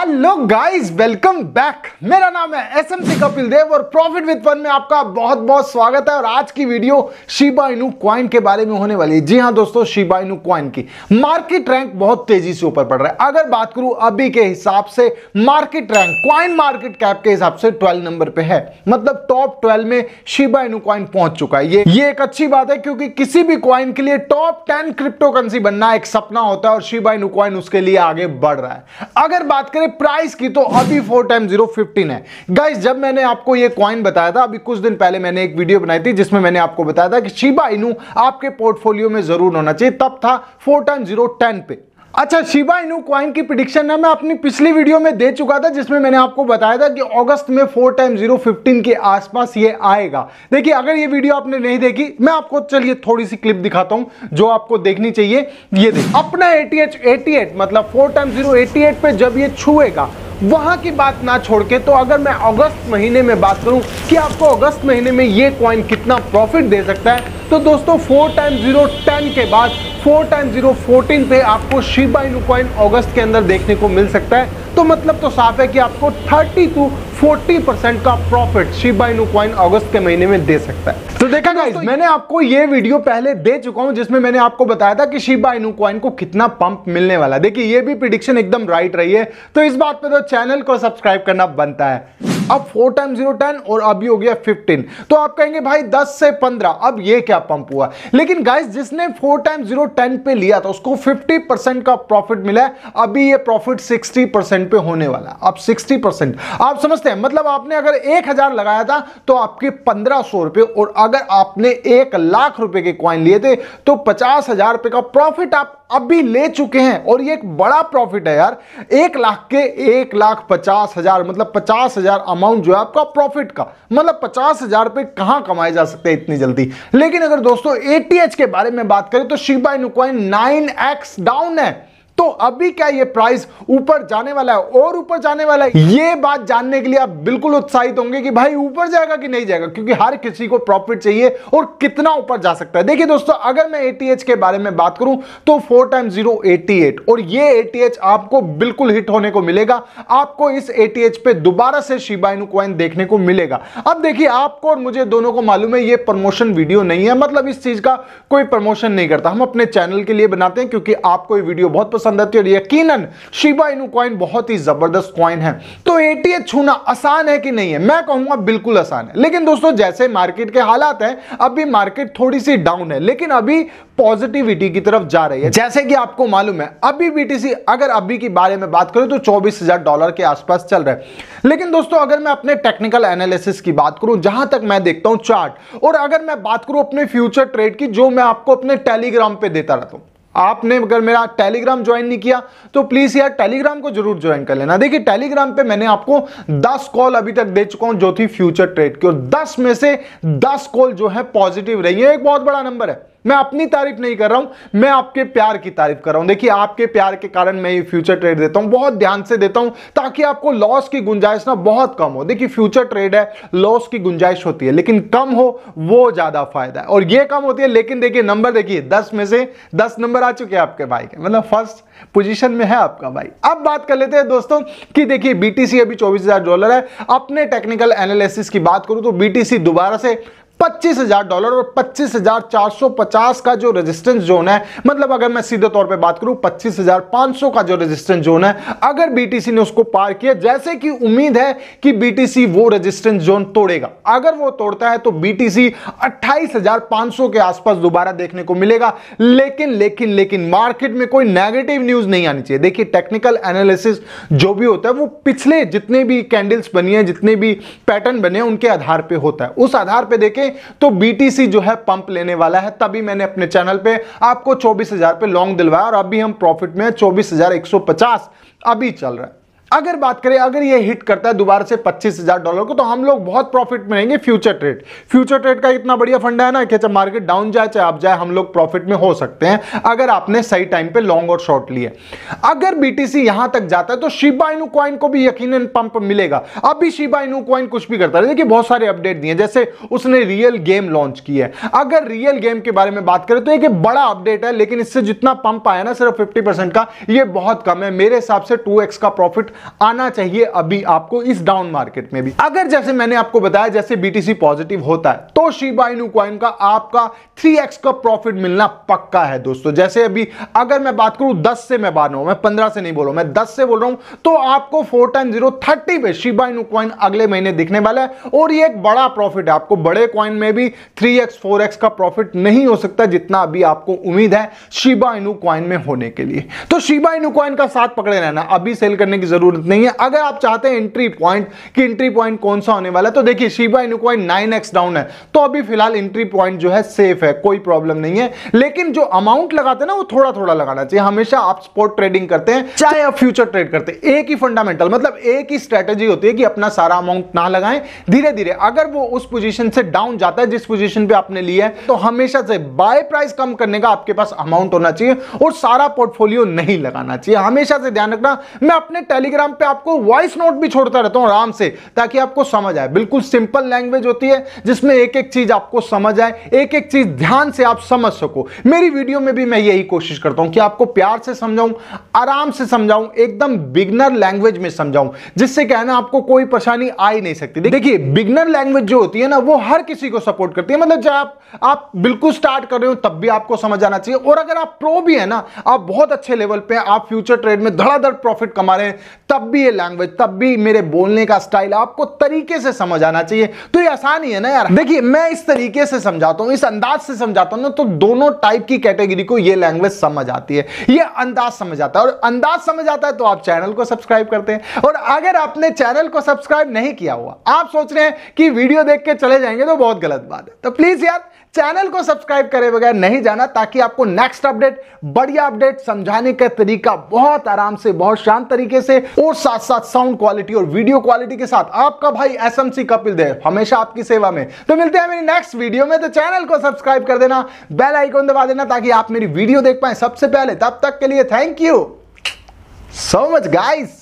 hello guys welcome back मेरा नाम है S M C Kapil Dev और प्रॉफिट विद वन में आपका बहुत बहुत स्वागत है और आज की वीडियो शिबा इनु क्वाइन के बारे में होने वाली है जी हाँ दोस्तों शिबा इनु क्वाइन की मार्केट रैंक बहुत तेजी से ऊपर पड़ रहा है अगर बात करूं अभी के हिसाब से market rank coin market cap के हिसाब से ट्वेल्व नंबर पे है मतलब टॉप ट्वेल्व में शिबा इनु क्वाइन पहुंच चुका है ये ये एक अच्छी बात है क्योंकि किसी भी क्वाइन के लिए टॉप टेन क्रिप्टो करंसी बनना एक सपना होता है और शिबा इनु क्वाइन उसके लिए आगे बढ़ रहा है अगर बात करें प्राइस की तो अभी फोर टाइम जीरो फिफ्टीन है गाइस जब मैंने आपको ये कॉइन बताया था अभी कुछ दिन पहले मैंने एक वीडियो बनाई थी जिसमें मैंने आपको बताया था कि शिबा इनू आपके पोर्टफोलियो में जरूर होना चाहिए तब था फोर टाइम जीरो टेन पे अच्छा शिबा इनू क्वाइन की प्रिडिक्शन ना मैं अपनी पिछली वीडियो में दे चुका था जिसमें मैंने आपको बताया था कि अगस्त में फोर टाइम जीरो फिफ्टीन के आसपास ये आएगा देखिए अगर ये वीडियो आपने नहीं देखी मैं आपको चलिए थोड़ी सी क्लिप दिखाता हूं जो आपको देखनी चाहिए ये देख अपना एटी एच एटी मतलब फोर टाइम जीरो पे जब ये छुएगा वहाँ की बात ना छोड़ के तो अगर मैं अगस्त महीने में बात करूँ कि आपको अगस्त महीने में ये कॉइन कितना प्रॉफिट दे सकता है तो दोस्तों फोर टाइम जीरो टेन के बाद फोर टाइम जीरो फोर्टीन पे आपको शिबाइन कॉइन अगस्त के अंदर देखने को मिल सकता है तो मतलब तो साफ है कि आपको 30 टू 40 परसेंट का प्रॉफिट शिबा क्वाइन अगस्त के महीने में दे सकता है तो देखा गाइस तो मैंने आपको ये वीडियो पहले दे चुका हूं जिसमें मैंने आपको बताया था कि शिबा इनु कॉइन को कितना पंप मिलने वाला देखिए ये भी प्रिडिक्शन एकदम राइट रही है तो इस बात पे तो चैनल को सब्सक्राइब करना बनता है अब फोर टाइम जीरो टेन और अभी हो गया फिफ्टीन तो आप कहेंगे भाई दस से पंद्रह अब ये क्या पंप हुआ लेकिन गाइस जिसने फोर टाइम जीरो टेन पे लिया था उसको फिफ्टी परसेंट का प्रॉफिट मिला है अभी ये प्रॉफिट सिक्सटी परसेंट पे होने वाला अब सिक्सटी परसेंट आप समझते हैं मतलब आपने अगर एक हजार लगाया था तो आपके पंद्रह सौ रुपए और अगर आपने एक लाख रुपए के क्वाइन लिए थे तो पचास हजार रुपए का प्रॉफिट आप अब भी ले चुके हैं और ये एक बड़ा प्रॉफिट है यार एक लाख के एक लाख पचास हजार मतलब पचास हजार अमाउंट जो है आपका प्रॉफिट का मतलब पचास हजार रुपये कहां कमाए जा सकते हैं इतनी जल्दी लेकिन अगर दोस्तों एटीएच के बारे में बात करें तो Shiba Inu coin nine X down है तो अभी क्या ये प्राइस ऊपर जाने वाला है और ऊपर जाने वाला है ये बात जानने के लिए आप बिल्कुल उत्साहित होंगे कि भाई ऊपर जाएगा कि नहीं जाएगा क्योंकि हर किसी को प्रॉफिट चाहिए और कितना ऊपर जा सकता है देखिए दोस्तों अगर मैं एटीएच के बारे में बात करूं तो फोर टाइम जीरो और ये एटीएच आपको बिल्कुल हिट होने को मिलेगा आपको इस एटीएच पे दोबारा से शिबाइन क्वाइन देखने को मिलेगा अब देखिए आपको और मुझे दोनों को मालूम है ये प्रमोशन वीडियो नहीं है मतलब इस चीज का कोई प्रमोशन नहीं करता हम अपने चैनल के लिए बनाते हैं क्योंकि आपको ये वीडियो बहुत पसंद संगति और तो यकीनन शिबा इनू कॉइन बहुत ही जबरदस्त कॉइन है तो एटीएच छूना आसान है कि नहीं है मैं कहूंगा बिल्कुल आसान है लेकिन दोस्तों जैसे मार्केट के हालात हैं अभी मार्केट थोड़ी सी डाउन है लेकिन अभी पॉजिटिविटी की तरफ जा रही है जैसे कि आपको मालूम है अभी बीटीसी अगर अभी के बारे में बात करें तो चौबीस हजार डॉलर के आसपास चल रहा है लेकिन दोस्तों अगर मैं अपने टेक्निकल एनालिसिस की बात करूं जहां तक मैं देखता हूं चार्ट और अगर मैं बात करूं अपने फ्यूचर ट्रेड की जो मैं आपको अपने टेलीग्राम पे देता रहता हूं आपने अगर मेरा टेलीग्राम ज्वाइन नहीं किया तो प्लीज यार टेलीग्राम को जरूर ज्वाइन कर लेना देखिए टेलीग्राम पे मैंने आपको 10 कॉल अभी तक दे चुका हूं जो थी फ्यूचर ट्रेड की और 10 में से 10 कॉल जो है पॉजिटिव रही है एक बहुत बड़ा नंबर है मैं अपनी तारीफ नहीं कर रहा हूं मैं आपके प्यार की तारीफ कर रहा हूं देखिए आपके प्यार के कारण मैं ये फ्यूचर ट्रेड देता हूं बहुत ध्यान से देता हूं ताकि आपको लॉस की गुंजाइश ना बहुत कम हो देखिए फ्यूचर ट्रेड है लॉस की गुंजाइश होती है लेकिन कम हो वो ज्यादा फायदा है और ये कम होती है लेकिन देखिए नंबर देखिए दस में से दस नंबर आ चुके हैं आपके भाई के मतलब फर्स्ट पोजीशन में है आपका भाई अब बात कर लेते हैं दोस्तों कि देखिए बीटीसी अभी चौबीस डॉलर है अपने टेक्निकल एनालिसिस की बात करूं तो बीटीसी दोबारा से पच्चीस हजार डॉलर और पच्चीस हजार चार सौ पचास का जो रेजिस्टेंस जोन है मतलब अगर मैं सीधे तौर पे बात करूं पच्चीस हजार पांच सौ का जो रेजिस्टेंस जोन है अगर बीटीसी ने उसको पार किया जैसे कि उम्मीद है कि बीटीसी वो रेजिस्टेंस जोन तोड़ेगा अगर वो तोड़ता है तो बीटीसी अट्ठाईस हजार पांच सौ के आसपास दोबारा देखने को मिलेगा लेकिन लेकिन लेकिन मार्केट में कोई नेगेटिव न्यूज नहीं आनी चाहिए देखिए टेक्निकल एनालिसिस जो भी होता है वो पिछले जितने भी कैंडल्स बनी है जितने भी पैटर्न बने हैं उनके आधार पर होता है उस आधार पर देखें तो बीटीसी जो है पंप लेने वाला है तभी मैंने अपने चैनल पे आपको चौबीस हजार पे लॉन्ग दिलवाया और अभी हम प्रॉफिट में चौबीस हजार एक सौ पचास अभी चल रहा है अगर बात करें अगर ये हिट करता है दोबारा से पच्चीस हजार डॉलर को तो हम लोग बहुत प्रॉफिट में रहेंगे फ्यूचर ट्रेड फ्यूचर ट्रेड का इतना बढ़िया फंड है ना कि चाहे मार्केट डाउन जाए चाहे आप जाए हम लोग प्रॉफिट में हो सकते हैं अगर आपने सही टाइम पे लॉन्ग और शॉर्ट लिए अगर बीटीसी यहां तक जाता है तो शिबा इनू क्वाइन को भी यकीन पंप मिलेगा अभी शिबा इनू क्वाइन कुछ भी करता है देखिए बहुत सारे अपडेट दिए जैसे उसने रियल गेम लॉन्च की है अगर रियल गेम के बारे में बात करें तो एक बड़ा अपडेट है लेकिन इससे जितना पंप आया ना सिर्फ फिफ्टी का यह बहुत कम है मेरे हिसाब से टू का प्रॉफिट आना चाहिए अभी आपको इस डाउन मार्केट में भी अगर जैसे मैंने आपको बताया जैसे बीटीसी पॉजिटिव होता है तो शिबाइन का आपका एक्स का प्रॉफिट मिलना पक्का है दोस्तों जैसे अभी अगर मैं बात करूं दस से मैं बात मैं पंद्रह से नहीं बोल रहा मैं दस से बोल रहा हूं तो आपको फोर टाइम जीरो थर्टी पे शिबाइन अगले महीने दिखने वाला है और ये एक बड़ा प्रॉफिट है आपको बड़े क्वाइन में भी फोर एक्स का प्रॉफिट नहीं हो सकता जितना अभी आपको उम्मीद है शिबाइन में होने के लिए तो शिबाइन का साथ पकड़े रहना अभी सेल करने की जरूरत जरूरत नहीं है अगर आप चाहते हैं एंट्री पॉइंट कि एंट्री पॉइंट कौन सा होने वाला है तो देखिए Shiba Inu nine X down है तो अभी फिलहाल एंट्री पॉइंट जो है सेफ है कोई प्रॉब्लम नहीं है लेकिन जो अमाउंट लगाते ना वो थोड़ा थोड़ा लगाना चाहिए हमेशा आप स्पोर्ट ट्रेडिंग करते हैं चाहे आप फ्यूचर ट्रेड करते हैं एक ही फंडामेंटल मतलब एक ही स्ट्रेटेजी होती है कि अपना सारा अमाउंट ना लगाए धीरे धीरे अगर वो उस पोजिशन से डाउन जाता है जिस पोजिशन पर आपने लिया है तो हमेशा से बाय प्राइस कम करने का आपके पास अमाउंट होना चाहिए और सारा पोर्टफोलियो नहीं लगाना चाहिए हमेशा से ध्यान रखना मैं अपने टेलीग्राम टेलीग्राम पे आपको वॉइस नोट भी छोड़ता रहता हूं आराम से ताकि आपको समझ आए बिल्कुल सिंपल लैंग्वेज होती है जिसमें एक एक चीज आपको समझ आए एक एक चीज ध्यान से आप समझ सको मेरी वीडियो में भी मैं यही कोशिश करता हूं कि आपको प्यार से समझाऊं आराम से समझाऊं एकदम बिगनर लैंग्वेज में समझाऊं जिससे क्या है ना आपको कोई परेशानी आ ही नहीं सकती देखिए बिगनर लैंग्वेज जो होती है ना वो हर किसी को सपोर्ट करती है मतलब चाहे आप आप बिल्कुल स्टार्ट कर रहे हो तब भी आपको समझ आना चाहिए और अगर आप प्रो भी है ना आप बहुत अच्छे लेवल पे आप फ्यूचर ट्रेड में धड़ाधड़ प्रॉफिट कमा रहे हैं तब भी ये लैंग्वेज तब भी मेरे बोलने का स्टाइल आपको तरीके से समझ आना चाहिए तो ये आसान ही है ना यार देखिए मैं इस तरीके से समझाता हूं इस अंदाज से समझाता हूँ ना तो दोनों टाइप की कैटेगरी को ये लैंग्वेज समझ आती है ये अंदाज समझ आता है और अंदाज समझ आता है तो आप चैनल को सब्सक्राइब करते हैं और अगर आपने चैनल को सब्सक्राइब नहीं किया हुआ आप सोच रहे हैं कि वीडियो देख के चले जाएंगे तो बहुत गलत बात है तो प्लीज यार चैनल को सब्सक्राइब करे बगैर नहीं जाना ताकि आपको नेक्स्ट अपडेट बढ़िया अपडेट समझाने का तरीका बहुत आराम से बहुत शांत तरीके से और साथ साथ साउंड क्वालिटी और वीडियो क्वालिटी के साथ आपका भाई एसएमसी कपिल देव हमेशा आपकी सेवा में तो मिलते हैं मेरी नेक्स्ट वीडियो में तो चैनल को सब्सक्राइब कर देना बेल आइकॉन दबा देना ताकि आप मेरी वीडियो देख पाए सबसे पहले तब तक के लिए thank you so much guys